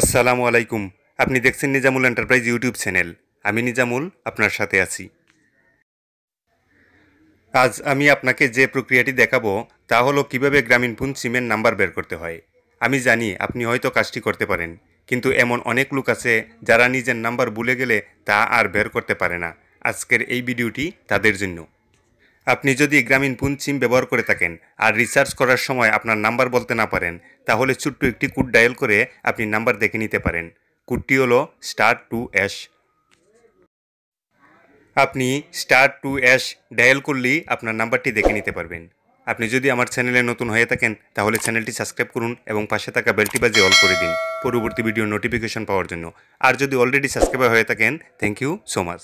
আসসালামু আলাইকুম আপনি দেখছেন নিজামুল এন্টারপ্রাইজ ইউটিউব চ্যানেল আমি নিজামুল আপনার সাথে আছি আজ আমি আপনাকে যে প্রক্রিয়াটি দেখাবো তা হলো কীভাবে ফোন সিমের নাম্বার বের করতে হয় আমি জানি আপনি হয়তো কাজটি করতে পারেন কিন্তু এমন অনেক লোক আছে যারা নিজের নাম্বার ভুলে গেলে তা আর বের করতে পারে না আজকের এই ভিডিওটি তাদের জন্য আপনি যদি গ্রামীণ পুন সিম ব্যবহার করে থাকেন আর রিচার্জ করার সময় আপনার নাম্বার বলতে না পারেন তাহলে ছোট্ট একটি কোড ডায়াল করে আপনি নাম্বার দেখে নিতে পারেন কোডটি হলো স্টার টু অ্যাশ আপনি স্টার টু অ্যাশ ডায়াল করলেই আপনার নাম্বারটি দেখে নিতে পারবেন আপনি যদি আমার চ্যানেলে নতুন হয়ে থাকেন তাহলে চ্যানেলটি সাবস্ক্রাইব করুন এবং পাশে থাকা বেলটি বাজে অল করে দিন পরবর্তী ভিডিও নোটিফিকেশন পাওয়ার জন্য আর যদি অলরেডি সাবস্ক্রাইবার হয়ে থাকেন থ্যাংক ইউ সো মাচ